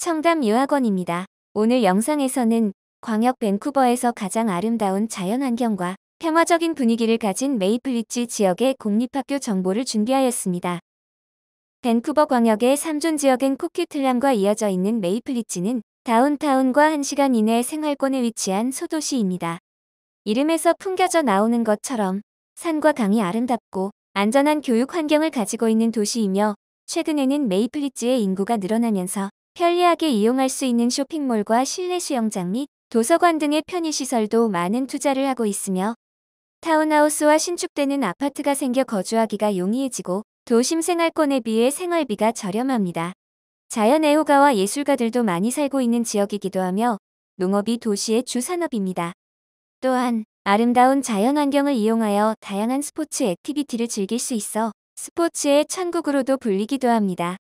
청담 유학원입니다. 오늘 영상에서는 광역 밴쿠버에서 가장 아름다운 자연환경과 평화적인 분위기를 가진 메이플리치 지역의 공립학교 정보를 준비하였습니다. 밴쿠버 광역의 삼존 지역인 쿠키틀람과 이어져 있는 메이플리치는 다운타운과 1시간 이내 의 생활권에 위치한 소도시입니다. 이름에서 풍겨져 나오는 것처럼 산과 강이 아름답고 안전한 교육 환경을 가지고 있는 도시이며 최근에는 메이플리치의 인구가 늘어나면서 편리하게 이용할 수 있는 쇼핑몰과 실내 수영장 및 도서관 등의 편의시설도 많은 투자를 하고 있으며 타운하우스와 신축되는 아파트가 생겨 거주하기가 용이해지고 도심 생활권에 비해 생활비가 저렴합니다. 자연 애호가와 예술가들도 많이 살고 있는 지역이기도 하며 농업이 도시의 주산업입니다. 또한 아름다운 자연환경을 이용하여 다양한 스포츠 액티비티를 즐길 수 있어 스포츠의 천국으로도 불리기도 합니다.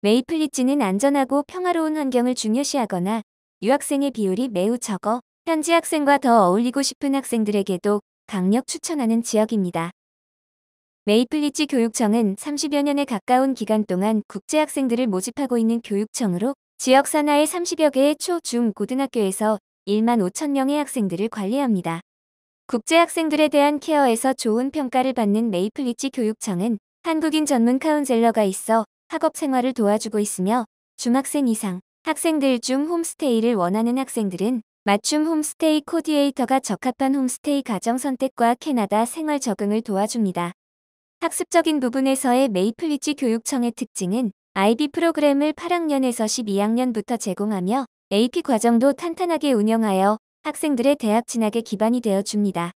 메이플리치는 안전하고 평화로운 환경을 중요시하거나 유학생의 비율이 매우 적어 현지 학생과 더 어울리고 싶은 학생들에게도 강력 추천하는 지역입니다. 메이플리치 교육청은 30여 년에 가까운 기간 동안 국제학생들을 모집하고 있는 교육청으로 지역 산하의 30여 개의 초, 중, 고등학교에서 1만 5천 명의 학생들을 관리합니다. 국제학생들에 대한 케어에서 좋은 평가를 받는 메이플리치 교육청은 한국인 전문 카운셀러가 있어 학업 생활을 도와주고 있으며 중학생 이상 학생들 중 홈스테이를 원하는 학생들은 맞춤 홈스테이 코디에이터가 적합한 홈스테이 가정 선택과 캐나다 생활 적응을 도와줍니다. 학습적인 부분에서의 메이플리치 교육청의 특징은 IB 프로그램을 8학년에서 12학년부터 제공하며 AP 과정도 탄탄하게 운영하여 학생들의 대학 진학에 기반이 되어줍니다.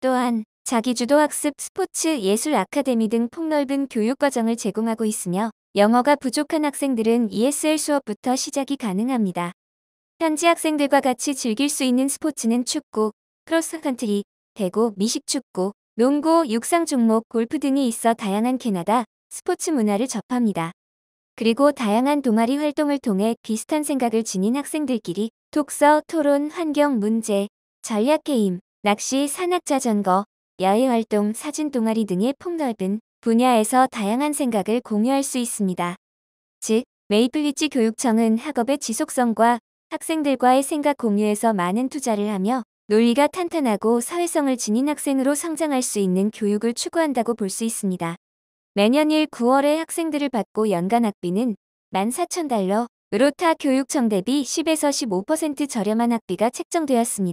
또한 자기주도학습, 스포츠, 예술 아카데미 등 폭넓은 교육과정을 제공하고 있으며 영어가 부족한 학생들은 ESL 수업부터 시작이 가능합니다. 현지 학생들과 같이 즐길 수 있는 스포츠는 축구, 크로스컨트리, 대구, 미식축구, 농구, 육상 종목, 골프 등이 있어 다양한 캐나다 스포츠 문화를 접합니다. 그리고 다양한 동아리 활동을 통해 비슷한 생각을 지닌 학생들끼리 독서, 토론, 환경 문제, 전략 게임, 낚시, 산악자전거, 야외활동, 사진 동아리 등의 폭넓은 분야에서 다양한 생각을 공유할 수 있습니다. 즉, 메이플리치 교육청은 학업의 지속성과 학생들과의 생각 공유에서 많은 투자를 하며 논리가 탄탄하고 사회성을 지닌 학생으로 성장할 수 있는 교육을 추구한다고 볼 수 있습니다. 매년 1, 9월에 학생들을 받고 연간 학비는 14,000달러, 로타 교육청 대비 10에서 15% 저렴한 학비가 책정되었습니다.